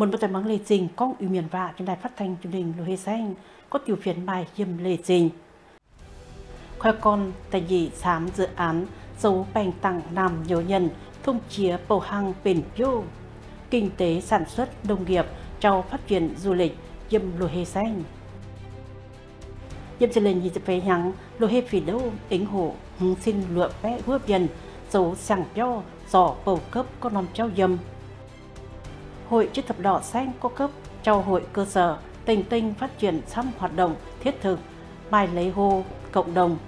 Một bất tầm băng lệ trình con ủy miền vạ trên đài phát thanh truyền hình Lô Hê Xanh có tiểu phiến bài hiểm lệ trình. Khoe con tại dị xám dự án dấu bành tặng nam nhiều nhân thông chia bầu hăng bền vô. Kinh tế sản xuất nông nghiệp trong phát triển du lịch hiểm Lô Hê Xanh. Hiểm sẽ lên nhìn về nhắn Lô Hê Phỉ Đô, Ính Hổ, Hứng Sinh Lựa bé Hướp Nhân, dấu sàng cho, giỏ bầu cấp con nằm trao dầm Hội chữ thập đỏ xanh có cấp trao hội cơ sở tình tinh phát triển sắp hoạt động thiết thực bài lấy hô cộng đồng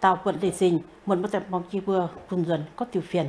tạo quận đề dình muốn bắt tập mong chi vừa quân dân có tiêu phiền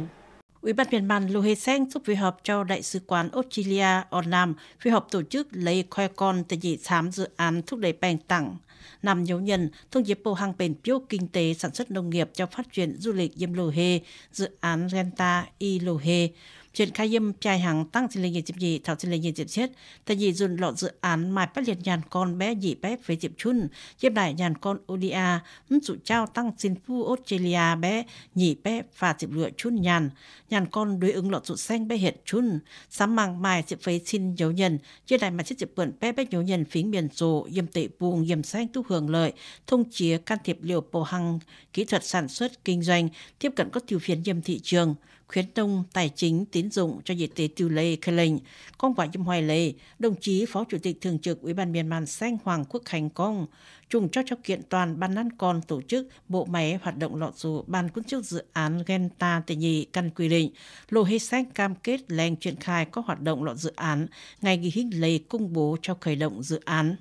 Ủy ban miền Nam Lô Hê Sen giúp phối hợp cho Đại sứ quán Australia ở Nam phối hợp tổ chức lấy khoe con tại dị sám dự án thúc đẩy bền tặng. nằm nhấu nhân thông dịp bộ hàng bền biểu kinh tế sản xuất nông nghiệp cho phát triển du lịch Yêm Lô Hê, dự án Renta Y Lô Hê, chuyển khai yếm chạy hàng tăng chỉ lên dịp gì thảo chỉ lên dịp chết tại vì dùn lọ dự án mài phát liệt nhàn con bé dị bé về dịp chun dịp đại nhàn con oda ứng dụ trao tăng xin phu australia bé nhị bé và dịp lựa chun nhàn nhàn con đối ứng lọ dụ xanh bé hiện chun sắm mang mài dịp phế xin dấu nhân dịp đại mà chết dịp bẩn bé bé dấu nhân phí biển rồ yếm tệ buông yếm xanh tu hưởng lợi thông chía can thiệp liệu bổ hằng kỹ thuật sản xuất kinh doanh tiếp cận các tiêu phiền yếm thị trường khuyến nông tài chính tín tín dụng cho dịch tế tư lê khê lệnh. Công quả dùm hoài lê, đồng chí Phó Chủ tịch Thường trực Ủy ban Miền Màn Xanh Hoàng Quốc Hành Công, trùng cho cho kiện toàn ban năn còn tổ chức bộ máy hoạt động lọt dù ban quân chức dự án Genta Tệ Nhì căn quy định. Lô hê xanh cam kết lành triển khai các hoạt động lọt dự án, ngày ghi hình lê công bố cho khởi động dự án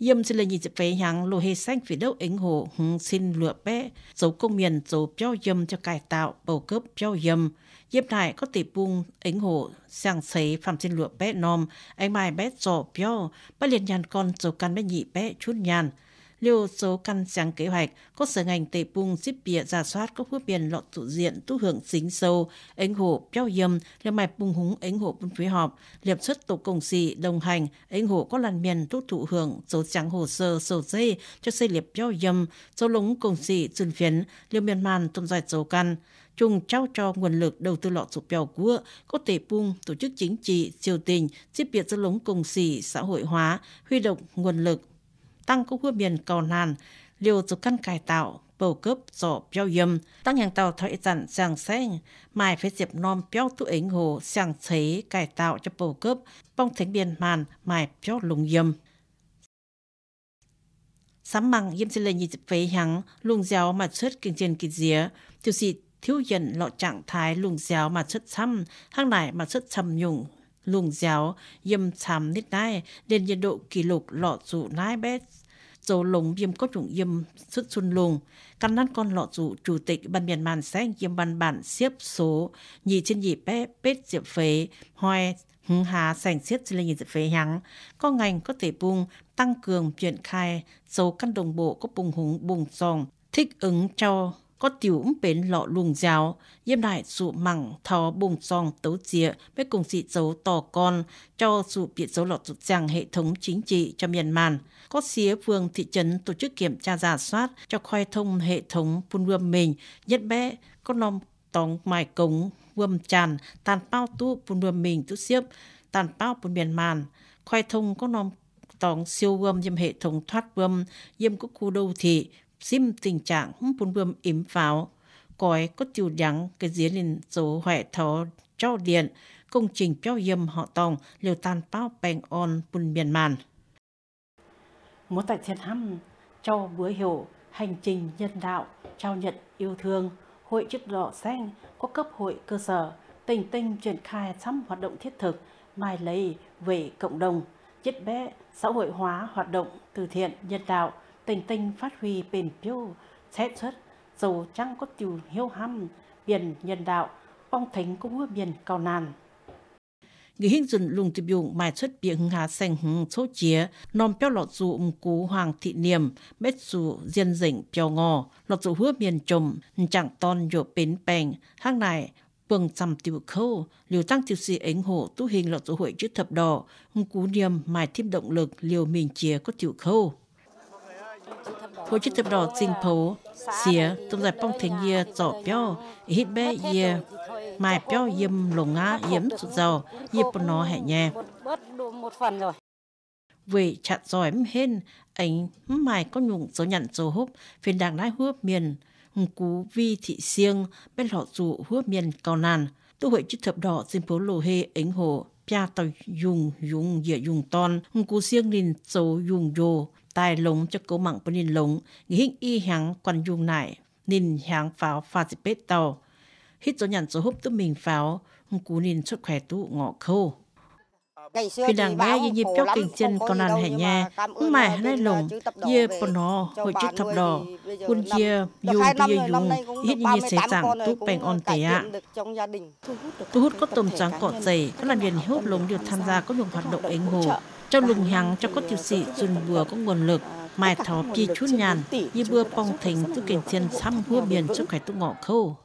yếm chỉ là nhị chế bé hàng lô hê xanh vì ảnh hồ hứng xin lụa bé dấu công miền dấu béo yếm cho cải tạo bầu cướp béo yếm yếm này có thể buông ảnh hồ sang xấy phạm xin lụa bé nom anh mai bé dò béo bắt liền nhàn con dấu căn bé nhị bé chút nhàn liều số căn sáng kế hoạch, các sở ngành tệ bung xếp bìa giả soát các phương biển lọt tụ diện tu hưởng xính sâu, ánh hộ béo dầm, liều mạch bung húng ánh hộ bung phối họp, liệp xuất tổ công sĩ đồng hành, ánh hộ có làn miền tu thụ hưởng số trắng hồ sơ sổ dây cho xây liệp béo dầm, số lúng công sĩ chuyên phiến, liều miền màn trong dài số căn chung trao cho nguồn lực đầu tư lọ sụp bèo cua, có thể bung tổ chức chính trị, triều tình, tiếp biệt dân lống công sĩ xã hội hóa, huy động nguồn lực, tăng cũng hứa biển cầu nàn, liều dục căn cải tạo, bầu cướp dọ béo yếm, tăng hàng tàu thoại dặn sàng xanh, mai phải diệp non béo tụ ảnh hồ sàng xế cải tạo cho bầu cướp, bong thánh biển màn mai béo lùng yếm. Sám măng yếm xin lên nhìn dịp phế hắng, lùng dẻo mà chất kinh trên kinh dĩa, tiểu sĩ thiếu dần lọ trạng thái lùng dẻo mà chất xăm, hang nải mà chất xăm nhung luồng giáo yếm chạm nít nai đến nhiệt độ kỷ lục lọ dụ nai bét dấu lồng yếm có chủng yếm sức xuân lùng căn năn con lọ dụ chủ tịch ban miền màn xanh yếm ban bản xếp số nhì trên nhì bé bết diệp phế hoài hứng hà sành xiết trên lĩnh diệp phế hắng có ngành có thể bùng tăng cường triển khai dấu căn đồng bộ có bùng húng bùng sòng thích ứng cho có tiểu ứng bến lọ luồng rào yếm đại dụ mẳng thò bùng song tấu dịa với cùng dị dấu tò con cho dụ biệt dấu lọt rụt rằng hệ thống chính trị cho màn Có xía phường thị trấn tổ chức kiểm tra giả soát cho khoai thông hệ thống phun vương mình, nhất bé có lòng tóng mài cống vương tràn tàn bao tu phun vương mình tu xiếp tàn bao phun màn Khoai thông có lòng tóng siêu vương diêm hệ thống thoát vương diêm có khu đô thị sim tình trạng hung bùn bươm ếm pháo còi có tiêu đắng cái dế lên số hệ thó cho điện công trình cho yếm họ tòng liều tan bao bèn on bùn miền màn muốn tại thiệt hâm cho bữa hiểu hành trình nhân đạo trao nhận yêu thương hội chức đỏ xanh có cấp hội cơ sở tình tinh triển khai sắm hoạt động thiết thực mai lấy về cộng đồng chiết bé xã hội hóa hoạt động từ thiện nhân đạo Tình tinh phát huy bền piêu, xét xuất, dầu chẳng có tiêu hiếu hăm, biển nhân đạo, ông thánh cũng hứa biển cao nàn. Người hình dân lùng tìm dụng mai xuất biển hưng hà sành hứng số chia nòm béo lọt dù ủng cú hoàng thị niệm, bết dù diên dĩnh béo ngò, lọt dù hứa miền trùm, chẳng ton dụ bến bèng, hang này, bường chăm tiêu khâu, liều tăng tiêu sĩ ảnh hộ tu hình lọt dù hội chữ thập đỏ, ủng cú niệm mai thêm động lực liều mình chía có tiêu khâu hội chữ thập đỏ dinh phố xìa tông giải bong thành ye dọ béo hít bé ye mài béo yếm lồng ngã yếm sụt dầu ye bọn nó hẹ nhẹ về chặt giỏi hên ảnh mài có nhung dấu nhận dấu húp phiền đảng lái húp miền cú vi thị siêng bên họ dù húp miền cao nàn tu hội chữ thập đỏ dinh phố lô hê ảnh hồ pia tàu dùng dùng dịa dùng ton cú siêng lìn dấu dùng dồ tai lùng cho cố mạng bún nín lống nghỉ hình y hàng quan dung này nín hàng pháo pha dịp bếp tàu hít cho nhận cho húp tụi mình pháo hung cú nín xuất khỏe tụ ngọ khâu khi đảng nghe như nhịp cho kinh chân con ăn hẻ nha hung mải hãy lùng dê bọn nó hồi chút thập đỏ quân dê dùng bia dùng hít như nhịp sẽ chẳng tụ bèn on tế ạ thu hút có tầm trắng cọ dày các làm viên hút lùng được tham gia các những hoạt động ánh hồ trong lùng hàng cho có tiểu sĩ dùng vừa có nguồn lực, mài thọ chi chút nhàn, như bữa phong thành tư kênh thiên thăm hua biển sức khỏe tu ngọ khâu.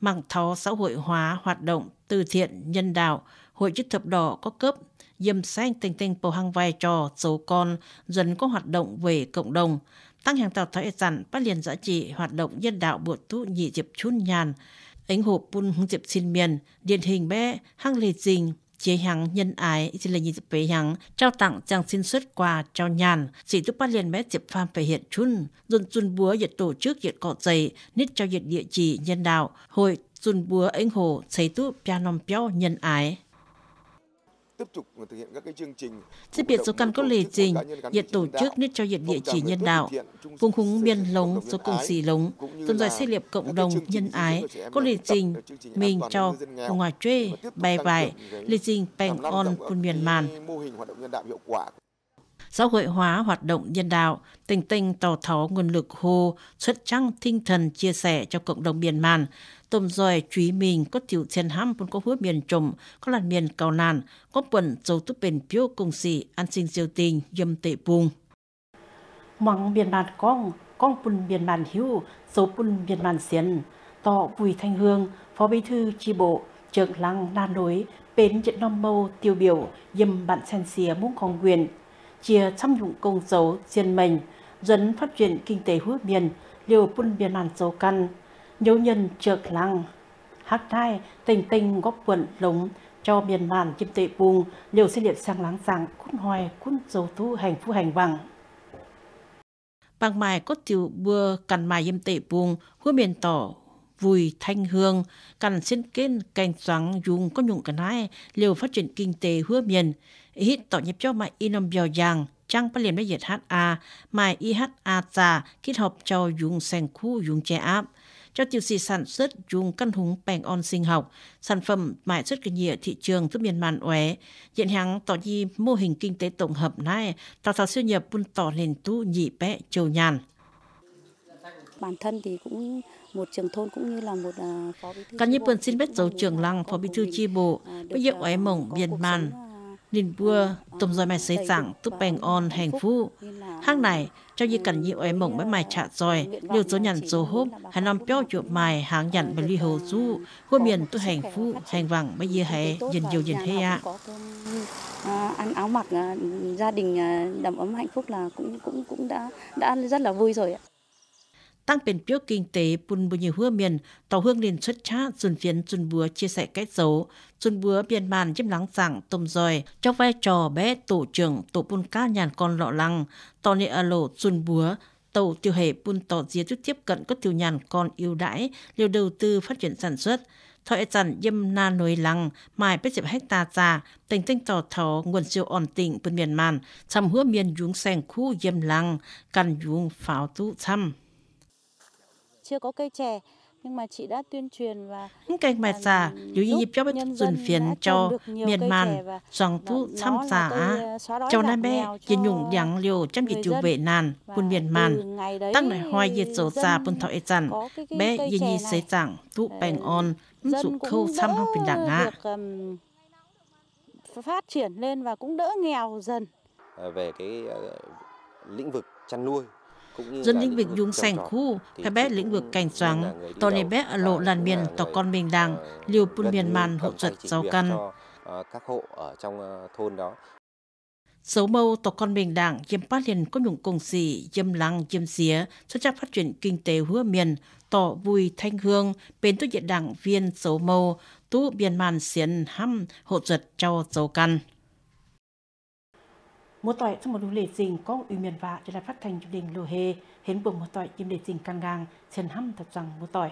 Mạng thọ xã hội hóa hoạt động từ thiện, nhân đạo, hội chữ thập đỏ có cấp, dầm xanh tình tình bầu hàng vai trò, dấu con, dần có hoạt động về cộng đồng, tăng hàng tàu thái dặn phát liền giá trị hoạt động nhân đạo bộ tu nhị diệp chun nhàn, ánh hộp bun hướng diệp xin miền, điển hình bé, hang lì dình, chia hàng nhân ái chỉ là nhìn bế hàng trao tặng chàng xin xuất quà trao nhàn chỉ túc bắt liền mét diệp phàm phải hiện chun dồn chun búa diệt tổ chức diệt cọ dày nít trao diệt địa chỉ nhân đạo hội chun búa anh hồ xây tụ pianom piao nhân ái tiếp tục thực hiện các cái chương trình Đặc biệt số căn có lề trình, hiện tổ chức nên cho hiện địa chỉ nhân đạo, vùng húng biên lống, số cùng xì lống, tôn giáo xây liệp cộng đồng nhân ái, có lề trình mình cho ngoài chơi bài vải, lề trình bèn on quân miền màn. Mô hình hoạt động nhân đạo hiệu quả xã hội hóa hoạt động nhân đạo, tình tình tỏ thó nguồn lực hồ, xuất trăng tinh thần chia sẻ cho cộng đồng miền màn. Tôm dòi chú mình có tiểu thiên hâm bốn có hứa miền trùm, có làn miền cầu nàn, có quần dấu túc bền phiếu cùng sĩ, an sinh diêu tình, dâm tệ buông. Mong miền màn con, con bùn miền màn hữu, dấu bùn miền màn xiên, tỏ Bùi Thanh Hương, Phó Bí Thư Tri Bộ, trưởng lăng Nam Đối, bến trận nông mâu tiêu biểu dầm bạn sen xìa muốn con quyền chia trong dụng công dấu riêng mình, dẫn phát triển kinh tế hữu biển, liều quân biển màn dấu căn, nhấu nhân trược lăng. hát thai, tình tình góp quận lống, cho miền màn chim tệ buông liều xe liệt sang láng giảng, cún hoài, cún dấu thu hành phu hành bằng. Bằng mài có tiểu bừa cằn mài yêm tệ buông hứa miền tỏ Vùi Thanh Hương, cần xin kên cành xoắn dùng có nhung cái này liều phát triển kinh tế hứa miền. Ít tạo nhập cho mà inom biểu giang, trang phát liền với diệt HA, mà IHA già kết hợp cho dùng sành khu dùng trẻ áp cho tiêu xì sản xuất dùng căn húng bèn on sinh học, sản phẩm mãi xuất kinh nhịa thị trường giúp miền màn uế. Hiện hàng tỏ nhi mô hình kinh tế tổng hợp này, tạo tạo siêu nhập buôn tỏ lên tu nhị bẹ châu nhàn bản thân thì cũng một trưởng thôn cũng như là một à, phó bí thư. Cả xin biết dấu trưởng à, lăng phó bí thư chi bộ, bây giờ ấy mộng Việt màn Nên bua, tôm rồi mày xây rằng tức bèn on hạnh phúc. hát này, cho như cần nhiều ấy mộng mới mày chạ rồi, nhiều số nhận số hốp, hãy nằm béo chuột mày hàng nhận bởi lý hồ du, khu miền tôi hạnh phúc, hành à, vàng bây giờ hãy dần nhiều dần thế ạ. ăn áo mặc gia đình đầm ấm hạnh phúc là cũng cũng cũng đã đã rất là vui rồi ạ. ตั้งเป็นเปียวกิงเตปุนบุญหัวเมียนต่อเฮืองลินชดชาจุนเฟียนจุนบัว chia sẻ cách dấu chuồn búa biên chim lắng sẵn tùm rồi trong vai trò bé tổ trưởng tổ bun ca nhàn con lọ lăng tò nị à lộ búa tàu tiêu hệ bun tỏ día chút tiếp cận các tiêu nhàn con ưu đãi liều đầu tư phát triển sản xuất thọ chẳng dâm na nối lăng mai bết dịp hecta già tình tinh tỏ thọ nguồn siêu ổn định bên miền chăm hứa miền dũng sen khu dâm lăng căn dũng pháo tú chăm chưa có cây chè nhưng mà chị đã tuyên truyền và những kênh bài giả dù giúp cho bất dân phiền cho miền màn dòng thu tham giả ờ, cho nam bé chỉ nhung đằng liều chăm chỉ chủ vệ nàn quân miền màn tăng lại hoài diệt dấu già, bun thọ ế bé dì nhi xế chẳng thu bèn on dụ khâu thăm không bình đẳng á. phát triển lên và cũng đỡ nghèo dần ờ, về cái ờ, lĩnh vực chăn nuôi dân lĩnh vực dùng sành khu, phải bé lĩnh vực cảnh choáng, to nề bé ở lộ làn miền tỏ con mình đảng, liều buôn miền màn hộ trật giàu căn. Ờ, các hộ ở trong ờ, thôn đó. Dấu mâu tỏ con mình đảng, dâm phát liền có những cùng sĩ, dâm lăng, dâm xía, cho chắc phát triển kinh tế hứa miền, tỏ vui thanh hương, bên tốt diện đảng viên dấu mâu, tú biên màn xiến hăm, hộ trật trao dấu căn mua tỏi trong một đủ lệ dình có ủy miền vạ để là phát thành chủ đình lùa hề, hến buộc mua tỏi chim để dình càng ngang, trần hâm thật rằng mua tỏi